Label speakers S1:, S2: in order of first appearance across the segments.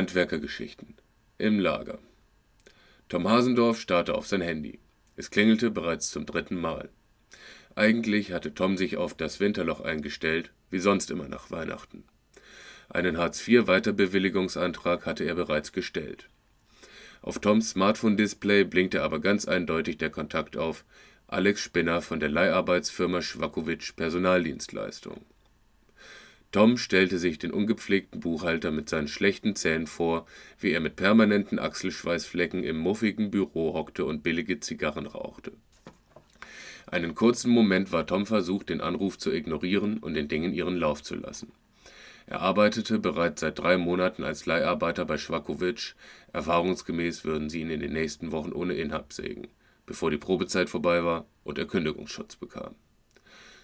S1: Handwerkergeschichten. Im Lager. Tom Hasendorf starrte auf sein Handy. Es klingelte bereits zum dritten Mal. Eigentlich hatte Tom sich auf das Winterloch eingestellt, wie sonst immer nach Weihnachten. Einen Hartz-IV-Weiterbewilligungsantrag hatte er bereits gestellt. Auf Toms Smartphone-Display blinkte aber ganz eindeutig der Kontakt auf Alex Spinner von der Leiharbeitsfirma Schwakowitsch Personaldienstleistung. Tom stellte sich den ungepflegten Buchhalter mit seinen schlechten Zähnen vor, wie er mit permanenten Achselschweißflecken im muffigen Büro hockte und billige Zigarren rauchte. Einen kurzen Moment war Tom versucht, den Anruf zu ignorieren und den Dingen ihren Lauf zu lassen. Er arbeitete bereits seit drei Monaten als Leiharbeiter bei Schwakowitsch. Erfahrungsgemäß würden sie ihn in den nächsten Wochen ohne Inhab sägen, bevor die Probezeit vorbei war und er Kündigungsschutz bekam.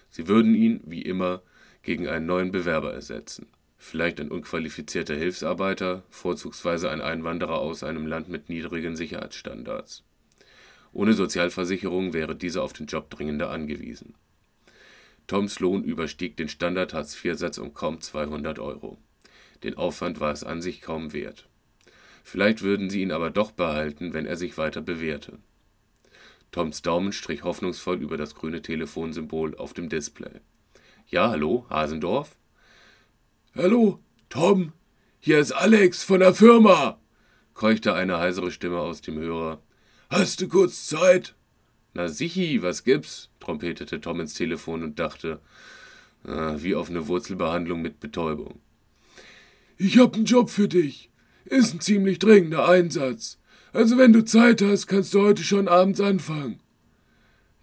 S1: Sie würden ihn, wie immer, gegen einen neuen Bewerber ersetzen. Vielleicht ein unqualifizierter Hilfsarbeiter, vorzugsweise ein Einwanderer aus einem Land mit niedrigen Sicherheitsstandards. Ohne Sozialversicherung wäre dieser auf den Job dringender angewiesen. Toms Lohn überstieg den Standard-Hartz-IV-Satz um kaum 200 Euro. Den Aufwand war es an sich kaum wert. Vielleicht würden sie ihn aber doch behalten, wenn er sich weiter bewährte. Toms Daumen strich hoffnungsvoll über das grüne Telefonsymbol auf dem Display. Ja, hallo, Hasendorf? Hallo, Tom, hier ist Alex von der Firma, keuchte eine heisere Stimme aus dem Hörer. Hast du kurz Zeit? Na sichi, was gibt's? trompetete Tom ins Telefon und dachte, äh, wie auf eine Wurzelbehandlung mit Betäubung. Ich hab einen Job für dich. Ist ein ziemlich dringender Einsatz. Also wenn du Zeit hast, kannst du heute schon abends anfangen.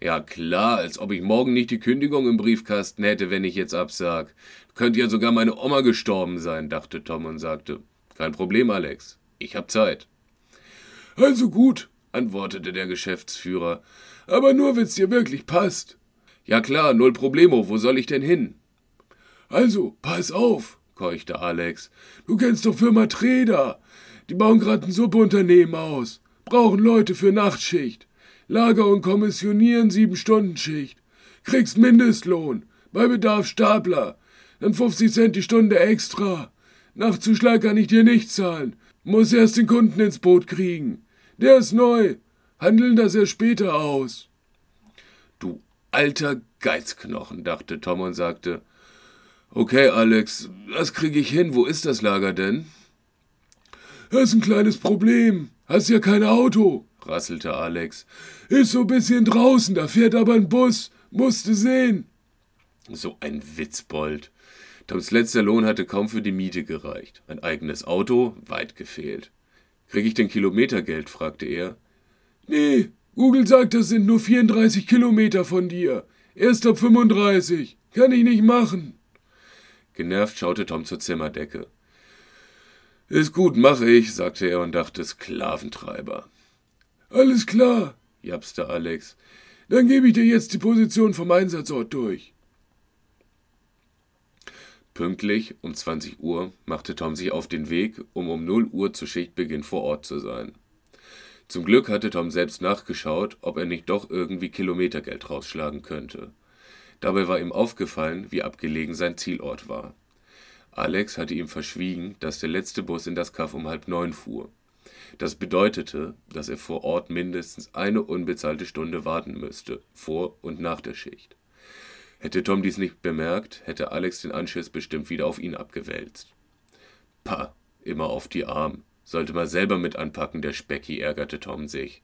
S1: Ja klar, als ob ich morgen nicht die Kündigung im Briefkasten hätte, wenn ich jetzt absag. Könnte ja sogar meine Oma gestorben sein, dachte Tom und sagte, kein Problem, Alex, ich hab Zeit. Also gut, antwortete der Geschäftsführer, aber nur wenn's dir wirklich passt. Ja klar, null Problemo, wo soll ich denn hin? Also, pass auf, keuchte Alex. Du kennst doch Firma Treda. Die bauen grad ein Subunternehmen aus, brauchen Leute für Nachtschicht. Lager und Kommissionieren sieben Stunden Schicht. Kriegst Mindestlohn. Bei Bedarf Stapler. Dann 50 Cent die Stunde extra. Nachzuschlag kann ich dir nicht zahlen. Muss erst den Kunden ins Boot kriegen. Der ist neu. Handeln das erst später aus. Du alter Geizknochen, dachte Tom und sagte: Okay, Alex, das krieg ich hin. Wo ist das Lager denn? Das ist ein kleines Problem. Hast ja kein Auto prasselte Alex. Ist so ein bisschen draußen, da fährt aber ein Bus. Musste sehen. So ein Witzbold. Toms letzter Lohn hatte kaum für die Miete gereicht. Ein eigenes Auto? Weit gefehlt. Krieg ich denn Kilometergeld? fragte er. Nee, Google sagt, das sind nur 34 Kilometer von dir. Erst ab 35. Kann ich nicht machen. Genervt schaute Tom zur Zimmerdecke. Ist gut, mache ich, sagte er und dachte Sklaventreiber. Alles klar, japste Alex. Dann gebe ich dir jetzt die Position vom Einsatzort durch. Pünktlich um 20 Uhr machte Tom sich auf den Weg, um um 0 Uhr zu Schichtbeginn vor Ort zu sein. Zum Glück hatte Tom selbst nachgeschaut, ob er nicht doch irgendwie Kilometergeld rausschlagen könnte. Dabei war ihm aufgefallen, wie abgelegen sein Zielort war. Alex hatte ihm verschwiegen, dass der letzte Bus in das Kaff um halb neun fuhr. Das bedeutete, dass er vor Ort mindestens eine unbezahlte Stunde warten müsste, vor und nach der Schicht. Hätte Tom dies nicht bemerkt, hätte Alex den Anschiss bestimmt wieder auf ihn abgewälzt. Pah, immer auf die Arm. Sollte man selber mit anpacken, der Specki, ärgerte Tom sich.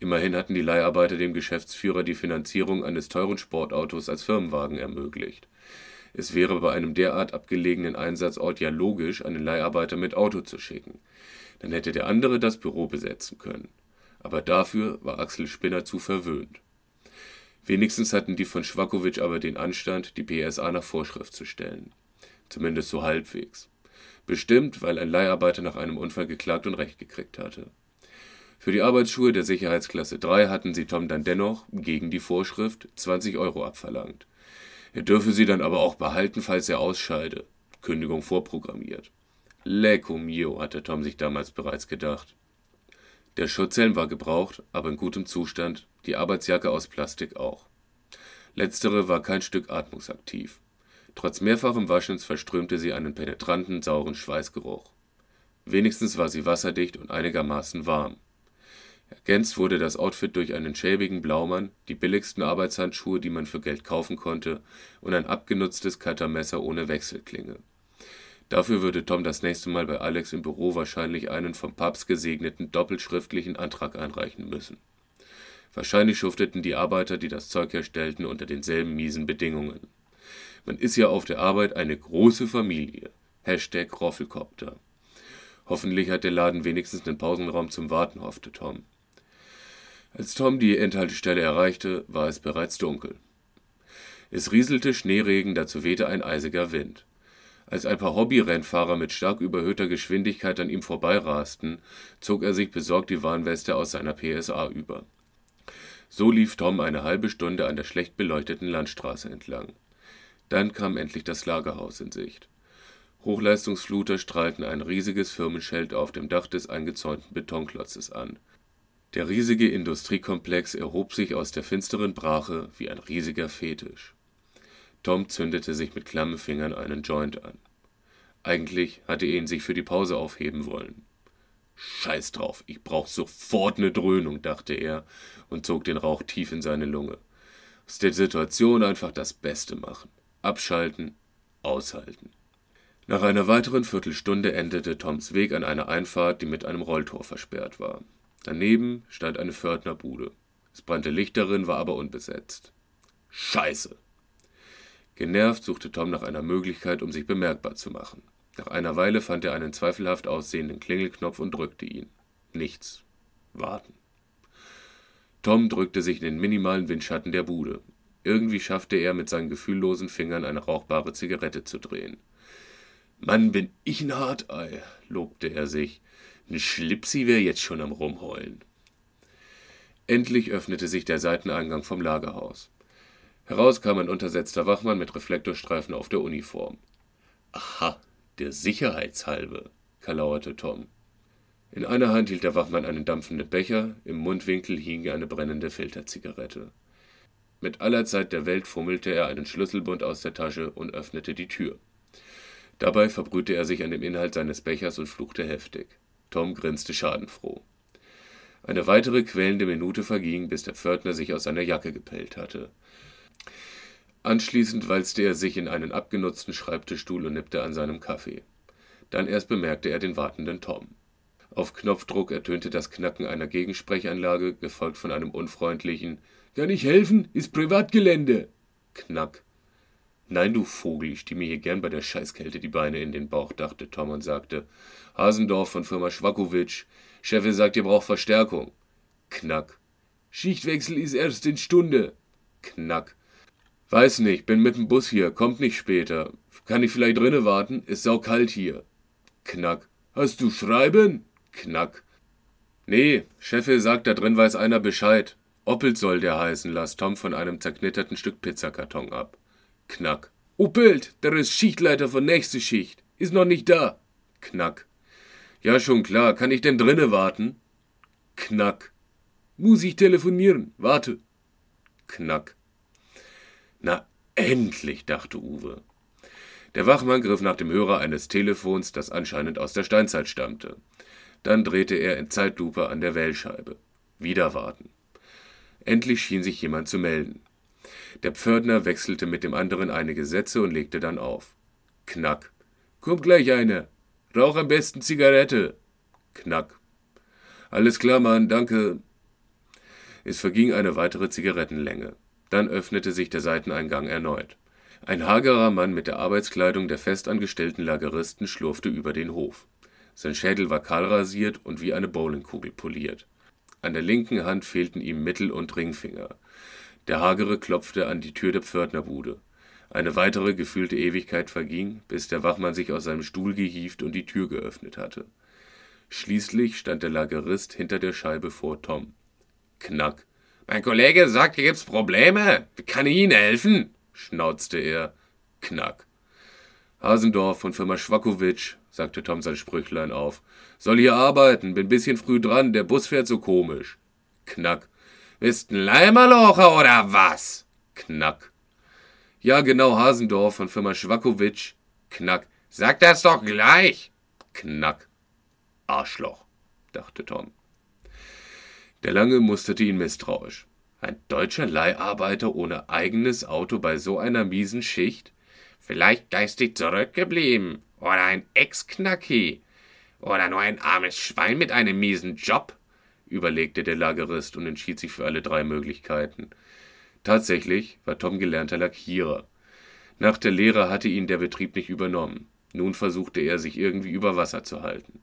S1: Immerhin hatten die Leiharbeiter dem Geschäftsführer die Finanzierung eines teuren Sportautos als Firmenwagen ermöglicht. Es wäre bei einem derart abgelegenen Einsatzort ja logisch, einen Leiharbeiter mit Auto zu schicken dann hätte der andere das Büro besetzen können. Aber dafür war Axel Spinner zu verwöhnt. Wenigstens hatten die von Schwakowitsch aber den Anstand, die PSA nach Vorschrift zu stellen. Zumindest so halbwegs. Bestimmt, weil ein Leiharbeiter nach einem Unfall geklagt und Recht gekriegt hatte. Für die Arbeitsschuhe der Sicherheitsklasse 3 hatten sie Tom dann dennoch, gegen die Vorschrift, 20 Euro abverlangt. Er dürfe sie dann aber auch behalten, falls er ausscheide. Kündigung vorprogrammiert. Lecco mio, hatte Tom sich damals bereits gedacht. Der Schutzhelm war gebraucht, aber in gutem Zustand, die Arbeitsjacke aus Plastik auch. Letztere war kein Stück atmungsaktiv. Trotz mehrfachem Waschens verströmte sie einen penetranten, sauren Schweißgeruch. Wenigstens war sie wasserdicht und einigermaßen warm. Ergänzt wurde das Outfit durch einen schäbigen Blaumann, die billigsten Arbeitshandschuhe, die man für Geld kaufen konnte, und ein abgenutztes Cuttermesser ohne Wechselklinge. Dafür würde Tom das nächste Mal bei Alex im Büro wahrscheinlich einen vom Papst gesegneten doppelschriftlichen Antrag einreichen müssen. Wahrscheinlich schufteten die Arbeiter, die das Zeug herstellten, unter denselben miesen Bedingungen. Man ist ja auf der Arbeit eine große Familie. Hashtag Roffelkopter. Hoffentlich hat der Laden wenigstens einen Pausenraum zum Warten, hoffte Tom. Als Tom die Endhaltestelle erreichte, war es bereits dunkel. Es rieselte Schneeregen, dazu wehte ein eisiger Wind. Als ein paar Hobby-Rennfahrer mit stark überhöhter Geschwindigkeit an ihm vorbeirasten, zog er sich besorgt die Warnweste aus seiner PSA über. So lief Tom eine halbe Stunde an der schlecht beleuchteten Landstraße entlang. Dann kam endlich das Lagerhaus in Sicht. Hochleistungsfluter strahlten ein riesiges Firmenschild auf dem Dach des eingezäunten Betonklotzes an. Der riesige Industriekomplex erhob sich aus der finsteren Brache wie ein riesiger Fetisch. Tom zündete sich mit klammen Fingern einen Joint an. Eigentlich hatte er ihn sich für die Pause aufheben wollen. Scheiß drauf, ich brauch sofort ne Dröhnung, dachte er und zog den Rauch tief in seine Lunge. Aus der Situation einfach das Beste machen. Abschalten, aushalten. Nach einer weiteren Viertelstunde endete Toms Weg an einer Einfahrt, die mit einem Rolltor versperrt war. Daneben stand eine Fördnerbude. Es brannte Licht darin, war aber unbesetzt. Scheiße, Genervt suchte Tom nach einer Möglichkeit, um sich bemerkbar zu machen. Nach einer Weile fand er einen zweifelhaft aussehenden Klingelknopf und drückte ihn. Nichts. Warten. Tom drückte sich in den minimalen Windschatten der Bude. Irgendwie schaffte er mit seinen gefühllosen Fingern eine rauchbare Zigarette zu drehen. Mann, bin ich ein Hartei, lobte er sich. Ein Schlipsi wär jetzt schon am Rumheulen. Endlich öffnete sich der Seiteneingang vom Lagerhaus. Heraus kam ein untersetzter Wachmann mit Reflektorstreifen auf der Uniform. Aha, der Sicherheitshalbe, kalauerte Tom. In einer Hand hielt der Wachmann einen dampfenden Becher, im Mundwinkel hing eine brennende Filterzigarette. Mit aller Zeit der Welt fummelte er einen Schlüsselbund aus der Tasche und öffnete die Tür. Dabei verbrühte er sich an dem Inhalt seines Bechers und fluchte heftig. Tom grinste schadenfroh. Eine weitere quälende Minute verging, bis der Pförtner sich aus seiner Jacke gepellt hatte. Anschließend walzte er sich in einen abgenutzten Schreibtischstuhl und nippte an seinem Kaffee. Dann erst bemerkte er den wartenden Tom. Auf Knopfdruck ertönte das Knacken einer Gegensprechanlage, gefolgt von einem unfreundlichen Kann ich helfen? Ist Privatgelände. Knack. Nein, du Vogel, ich mir hier gern bei der Scheißkälte die Beine in den Bauch, dachte Tom und sagte. Hasendorf von Firma Schwakowitsch. Chefin sagt, ihr braucht Verstärkung. Knack. Schichtwechsel ist erst in Stunde. Knack. Weiß nicht, bin mit dem Bus hier, kommt nicht später. Kann ich vielleicht drinnen warten? Ist saukalt hier. Knack. Hast du Schreiben? Knack. Nee, Cheffe sagt, da drin weiß einer Bescheid. Oppelt soll der heißen, las Tom von einem zerknitterten Stück Pizzakarton ab. Knack. Oppelt, der ist Schichtleiter von nächste Schicht. Ist noch nicht da. Knack. Ja, schon klar. Kann ich denn drinnen warten? Knack. Muss ich telefonieren? Warte. Knack. Na endlich, dachte Uwe. Der Wachmann griff nach dem Hörer eines Telefons, das anscheinend aus der Steinzeit stammte. Dann drehte er in Zeitlupe an der Wellscheibe. Wieder warten. Endlich schien sich jemand zu melden. Der Pförtner wechselte mit dem anderen einige Sätze und legte dann auf. Knack. Kommt gleich eine. Rauch am besten Zigarette. Knack. Alles klar, Mann, danke. Es verging eine weitere Zigarettenlänge. Dann öffnete sich der Seiteneingang erneut. Ein hagerer Mann mit der Arbeitskleidung der festangestellten Lageristen schlurfte über den Hof. Sein Schädel war kahl rasiert und wie eine Bowlingkugel poliert. An der linken Hand fehlten ihm Mittel- und Ringfinger. Der Hagere klopfte an die Tür der Pförtnerbude. Eine weitere gefühlte Ewigkeit verging, bis der Wachmann sich aus seinem Stuhl gehieft und die Tür geöffnet hatte. Schließlich stand der Lagerist hinter der Scheibe vor Tom. Knack. Mein Kollege sagt, hier gibt's Probleme. Wie kann ich Ihnen helfen? schnauzte er. Knack. Hasendorf von Firma Schwakowitsch, sagte Tom sein Sprüchlein auf. Soll hier arbeiten, bin bisschen früh dran, der Bus fährt so komisch. Knack. Ist ein Leimerlocher oder was? Knack. Ja, genau, Hasendorf von Firma Schwakowitsch. Knack. Sag das doch gleich. Knack. Arschloch, dachte Tom. Der Lange musterte ihn misstrauisch. Ein deutscher Leiharbeiter ohne eigenes Auto bei so einer miesen Schicht? Vielleicht geistig zurückgeblieben. Oder ein Ex-Knacki. Oder nur ein armes Schwein mit einem miesen Job, überlegte der Lagerist und entschied sich für alle drei Möglichkeiten. Tatsächlich war Tom gelernter Lackierer. Nach der Lehre hatte ihn der Betrieb nicht übernommen. Nun versuchte er, sich irgendwie über Wasser zu halten.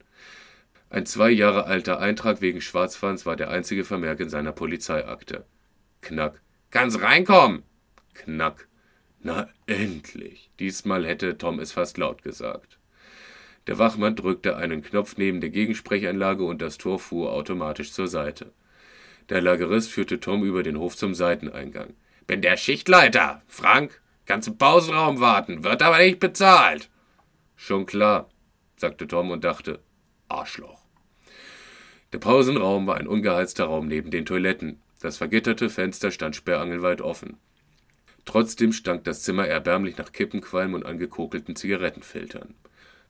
S1: Ein zwei Jahre alter Eintrag wegen Schwarzfahrens war der einzige Vermerk in seiner Polizeiakte. Knack. Kann's reinkommen! Knack. Na endlich! Diesmal hätte Tom es fast laut gesagt. Der Wachmann drückte einen Knopf neben der Gegensprechanlage und das Tor fuhr automatisch zur Seite. Der Lagerist führte Tom über den Hof zum Seiteneingang. Bin der Schichtleiter, Frank. Kannst im Pausenraum warten, wird aber nicht bezahlt. Schon klar, sagte Tom und dachte, Arschloch. Der Pausenraum war ein ungeheizter Raum neben den Toiletten. Das vergitterte Fenster stand sperrangelweit offen. Trotzdem stank das Zimmer erbärmlich nach Kippenqualm und angekokelten Zigarettenfiltern.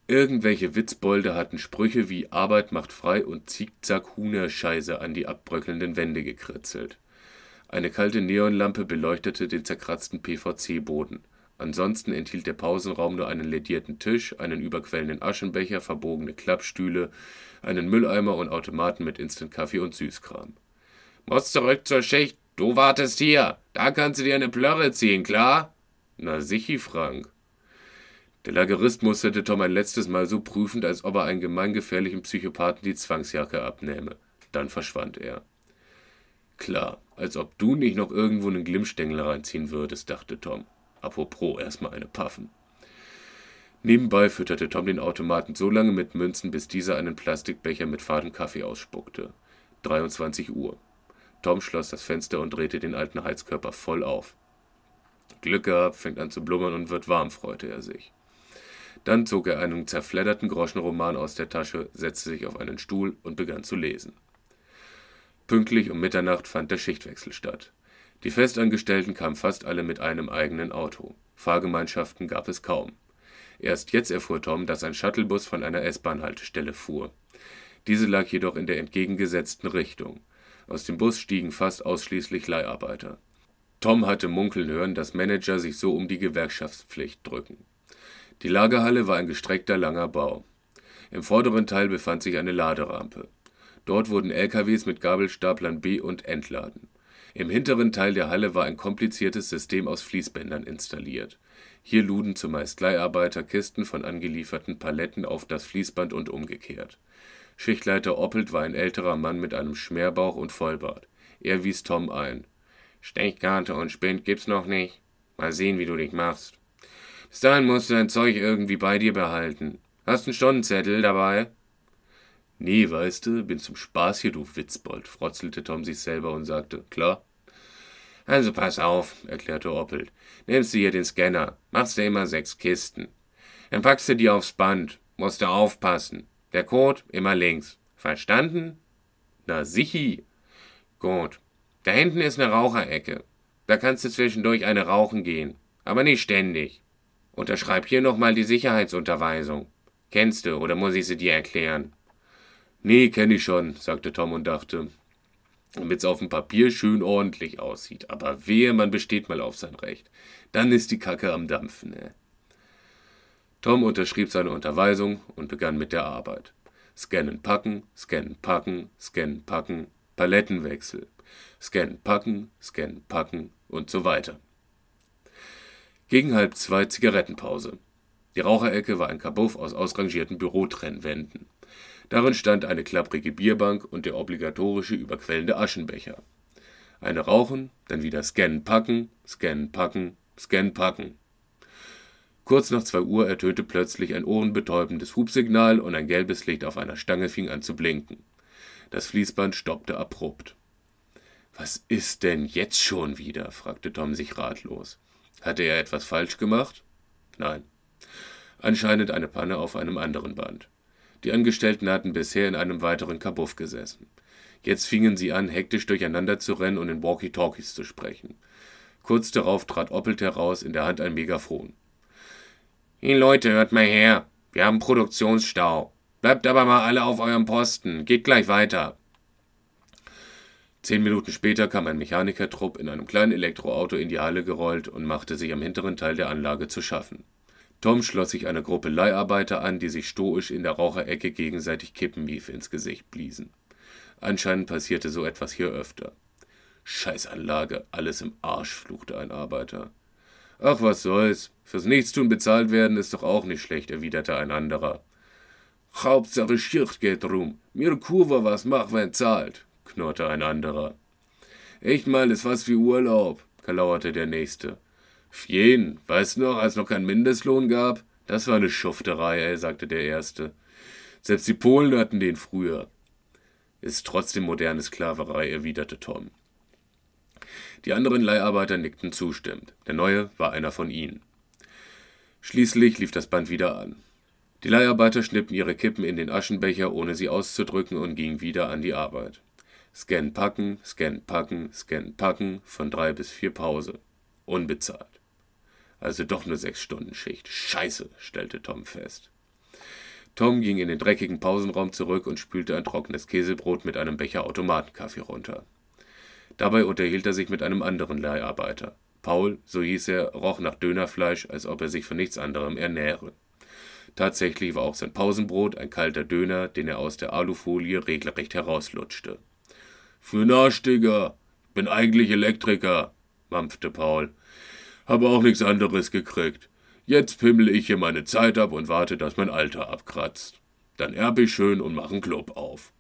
S1: Irgendwelche Witzbolde hatten Sprüche wie Arbeit macht frei und Zickzack Hunerscheiße an die abbröckelnden Wände gekritzelt. Eine kalte Neonlampe beleuchtete den zerkratzten PVC-Boden. Ansonsten enthielt der Pausenraum nur einen ledierten Tisch, einen überquellenden Aschenbecher, verbogene Klappstühle, einen Mülleimer und Automaten mit Instant-Kaffee und Süßkram. Muss zurück zur Schicht. Du wartest hier. Da kannst du dir eine Plörre ziehen, klar? Na sichi, Frank. Der Lagerist musterte Tom ein letztes Mal so prüfend, als ob er einem gemeingefährlichen Psychopathen die Zwangsjacke abnähme. Dann verschwand er. Klar, als ob du nicht noch irgendwo einen Glimmstängel reinziehen würdest, dachte Tom. Apropos erstmal eine Paffen. Nebenbei fütterte Tom den Automaten so lange mit Münzen, bis dieser einen Plastikbecher mit fadem Kaffee ausspuckte. 23 Uhr. Tom schloss das Fenster und drehte den alten Heizkörper voll auf. Glück gehabt, fängt an zu blubbern und wird warm, freute er sich. Dann zog er einen zerfledderten Groschenroman aus der Tasche, setzte sich auf einen Stuhl und begann zu lesen. Pünktlich um Mitternacht fand der Schichtwechsel statt. Die Festangestellten kamen fast alle mit einem eigenen Auto. Fahrgemeinschaften gab es kaum Erst jetzt erfuhr Tom, dass ein Shuttlebus von einer S-Bahn-Haltestelle fuhr. Diese lag jedoch in der entgegengesetzten Richtung. Aus dem Bus stiegen fast ausschließlich Leiharbeiter. Tom hatte munkeln hören, dass Manager sich so um die Gewerkschaftspflicht drücken. Die Lagerhalle war ein gestreckter langer Bau. Im vorderen Teil befand sich eine Laderampe. Dort wurden LKWs mit Gabelstaplern B und entladen. Im hinteren Teil der Halle war ein kompliziertes System aus Fließbändern installiert. Hier luden zumeist Leiharbeiter Kisten von angelieferten Paletten auf das Fließband und umgekehrt. Schichtleiter Oppelt war ein älterer Mann mit einem Schmerbauch und Vollbart. Er wies Tom ein. Stechkarte und Spind gibt's noch nicht. Mal sehen, wie du dich machst. Bis dahin musst du dein Zeug irgendwie bei dir behalten. Hast einen Stundenzettel dabei? Nee, weißt du, bin zum Spaß hier, du Witzbold, frotzelte Tom sich selber und sagte, klar, also pass auf, erklärte Oppel. Nimmst du hier den Scanner, machst dir immer sechs Kisten. Dann packst du die aufs Band, musst du aufpassen. Der Code immer links. Verstanden? Na sichi. Gut. Da hinten ist eine Raucherecke. Da kannst du zwischendurch eine rauchen gehen. Aber nicht ständig. Unterschreib hier nochmal die Sicherheitsunterweisung. Kennst du oder muss ich sie dir erklären? Nee, kenn ich schon, sagte Tom und dachte, damit es auf dem Papier schön ordentlich aussieht. Aber wehe, man besteht mal auf sein Recht. Dann ist die Kacke am Dampfen, ne? Tom unterschrieb seine Unterweisung und begann mit der Arbeit. Scannen, packen, scannen, packen, scannen, packen, Palettenwechsel, scannen, packen, scannen, packen und so weiter. Gegen halb zwei Zigarettenpause. Die Raucherecke war ein Kabuff aus ausrangierten Bürotrennwänden. Darin stand eine klapprige Bierbank und der obligatorische überquellende Aschenbecher. Eine rauchen, dann wieder scannen, packen, scannen, packen, scannen, packen. Kurz nach zwei Uhr ertönte plötzlich ein ohrenbetäubendes Hubsignal und ein gelbes Licht auf einer Stange fing an zu blinken. Das Fließband stoppte abrupt. Was ist denn jetzt schon wieder? fragte Tom sich ratlos. Hatte er etwas falsch gemacht? Nein. Anscheinend eine Panne auf einem anderen Band. Die Angestellten hatten bisher in einem weiteren Kabuff gesessen. Jetzt fingen sie an, hektisch durcheinander zu rennen und in Walkie-Talkies zu sprechen. Kurz darauf trat Oppelt heraus, in der Hand ein Megafon. Hey Leute, hört mal her. Wir haben Produktionsstau. Bleibt aber mal alle auf eurem Posten. Geht gleich weiter. Zehn Minuten später kam ein Mechanikertrupp in einem kleinen Elektroauto in die Halle gerollt und machte sich am hinteren Teil der Anlage zu schaffen. Tom schloss sich einer Gruppe Leiharbeiter an, die sich stoisch in der Raucherecke gegenseitig Kippenmief ins Gesicht bliesen. Anscheinend passierte so etwas hier öfter. Scheißanlage, alles im Arsch, fluchte ein Arbeiter. Ach, was soll's, fürs Nichtstun bezahlt werden ist doch auch nicht schlecht, erwiderte ein anderer. Hauptsache Schicht geht rum, mir Kurve was mach, wenn zahlt, knurrte ein anderer. Echt mal, ist was wie Urlaub, kalauerte der Nächste. Auf Weißt du noch, als es noch keinen Mindestlohn gab? Das war eine Schufterei, ey, sagte der Erste. Selbst die Polen hatten den früher. Ist trotzdem moderne Sklaverei, erwiderte Tom. Die anderen Leiharbeiter nickten zustimmend. Der neue war einer von ihnen. Schließlich lief das Band wieder an. Die Leiharbeiter schnippten ihre Kippen in den Aschenbecher, ohne sie auszudrücken, und gingen wieder an die Arbeit. Scan packen, Scan packen, Scan packen, von drei bis vier Pause. Unbezahlt. Also doch nur sechs Stunden Schicht. Scheiße, stellte Tom fest. Tom ging in den dreckigen Pausenraum zurück und spülte ein trockenes Käsebrot mit einem Becher Automatenkaffee runter. Dabei unterhielt er sich mit einem anderen Leiharbeiter. Paul, so hieß er, roch nach Dönerfleisch, als ob er sich von nichts anderem ernähre. Tatsächlich war auch sein Pausenbrot ein kalter Döner, den er aus der Alufolie regelrecht herauslutschte. Für Arsch, Bin eigentlich Elektriker, mampfte Paul habe auch nichts anderes gekriegt. Jetzt pimmel ich hier meine Zeit ab und warte, dass mein Alter abkratzt. Dann erb ich schön und mach einen Club auf.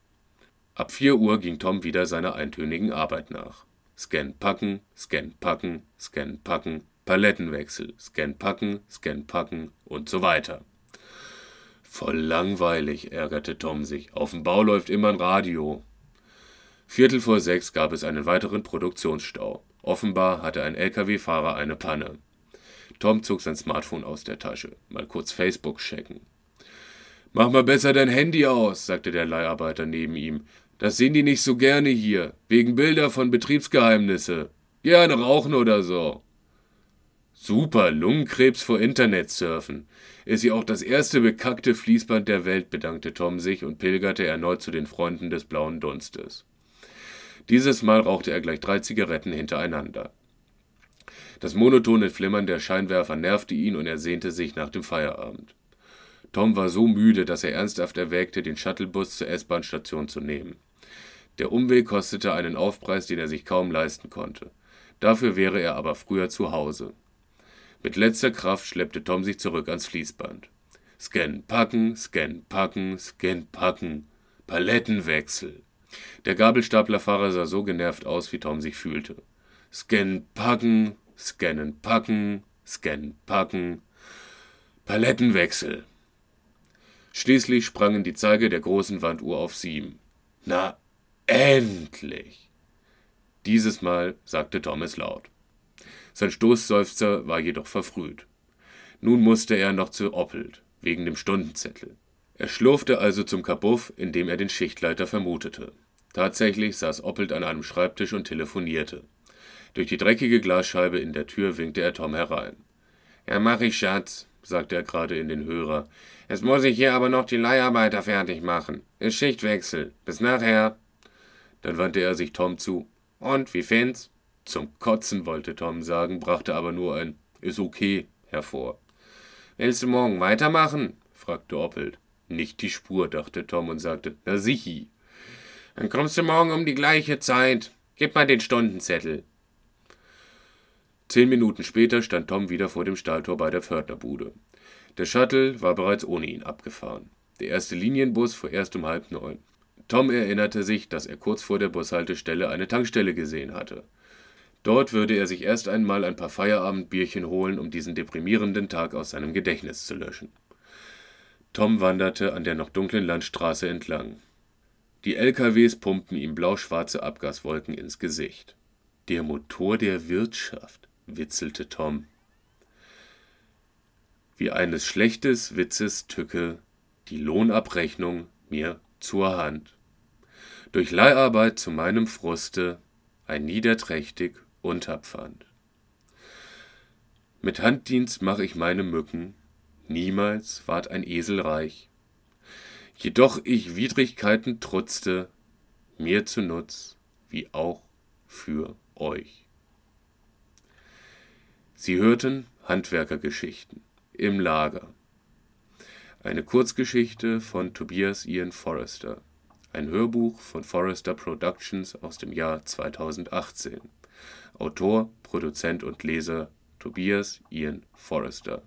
S1: Ab 4 Uhr ging Tom wieder seiner eintönigen Arbeit nach. Scan packen, Scan packen, Scan packen, Palettenwechsel, Scan packen, Scan packen und so weiter. Voll langweilig, ärgerte Tom sich. Auf dem Bau läuft immer ein Radio. Viertel vor sechs gab es einen weiteren Produktionsstau. Offenbar hatte ein LKW-Fahrer eine Panne. Tom zog sein Smartphone aus der Tasche. Mal kurz Facebook checken. Mach mal besser dein Handy aus, sagte der Leiharbeiter neben ihm. Das sehen die nicht so gerne hier, wegen Bilder von Betriebsgeheimnisse. Gerne rauchen oder so. Super, Lungenkrebs vor Internetsurfen. Ist sie auch das erste bekackte Fließband der Welt, bedankte Tom sich und pilgerte erneut zu den Freunden des blauen Dunstes. Dieses Mal rauchte er gleich drei Zigaretten hintereinander. Das monotone Flimmern der Scheinwerfer nervte ihn und er sehnte sich nach dem Feierabend. Tom war so müde, dass er ernsthaft erwägte, den Shuttlebus zur S-Bahn-Station zu nehmen. Der Umweg kostete einen Aufpreis, den er sich kaum leisten konnte. Dafür wäre er aber früher zu Hause. Mit letzter Kraft schleppte Tom sich zurück ans Fließband. Scan packen, Scan packen, Scan packen. Palettenwechsel. Der Gabelstaplerfahrer sah so genervt aus, wie Tom sich fühlte. Scannen, packen, scannen, packen, scannen, packen. Palettenwechsel. Schließlich sprangen die Zeige der großen Wanduhr auf sieben. Na, endlich! Dieses Mal sagte Tom es laut. Sein Stoßseufzer war jedoch verfrüht. Nun musste er noch zu Oppelt, wegen dem Stundenzettel. Er schlurfte also zum Kabuff, in dem er den Schichtleiter vermutete. Tatsächlich saß Oppelt an einem Schreibtisch und telefonierte. Durch die dreckige Glasscheibe in der Tür winkte er Tom herein. Ja, mach ich, Schatz, sagte er gerade in den Hörer. Jetzt muss ich hier aber noch die Leiharbeiter fertig machen. Ist Schichtwechsel. Bis nachher. Dann wandte er sich Tom zu. Und, wie find's? Zum Kotzen wollte Tom sagen, brachte aber nur ein Ist okay hervor. Willst du morgen weitermachen? fragte Oppelt. Nicht die Spur, dachte Tom und sagte, na sichi. Dann kommst du morgen um die gleiche Zeit. Gib mal den Stundenzettel. Zehn Minuten später stand Tom wieder vor dem Stahltor bei der Pförtnerbude. Der Shuttle war bereits ohne ihn abgefahren. Der erste Linienbus fuhr erst um halb neun. Tom erinnerte sich, dass er kurz vor der Bushaltestelle eine Tankstelle gesehen hatte. Dort würde er sich erst einmal ein paar Feierabendbierchen holen, um diesen deprimierenden Tag aus seinem Gedächtnis zu löschen. Tom wanderte an der noch dunklen Landstraße entlang. Die LKWs pumpten ihm blauschwarze Abgaswolken ins Gesicht. Der Motor der Wirtschaft, witzelte Tom. Wie eines schlechtes Witzes Tücke die Lohnabrechnung mir zur Hand. Durch Leiharbeit zu meinem Fruste ein niederträchtig Unterpfand. Mit Handdienst mach ich meine Mücken, niemals ward ein Esel reich. Jedoch ich Widrigkeiten trutzte, mir zunutz, wie auch für euch. Sie hörten Handwerkergeschichten im Lager. Eine Kurzgeschichte von Tobias Ian Forrester. Ein Hörbuch von Forrester Productions aus dem Jahr 2018. Autor, Produzent und Leser Tobias Ian Forrester.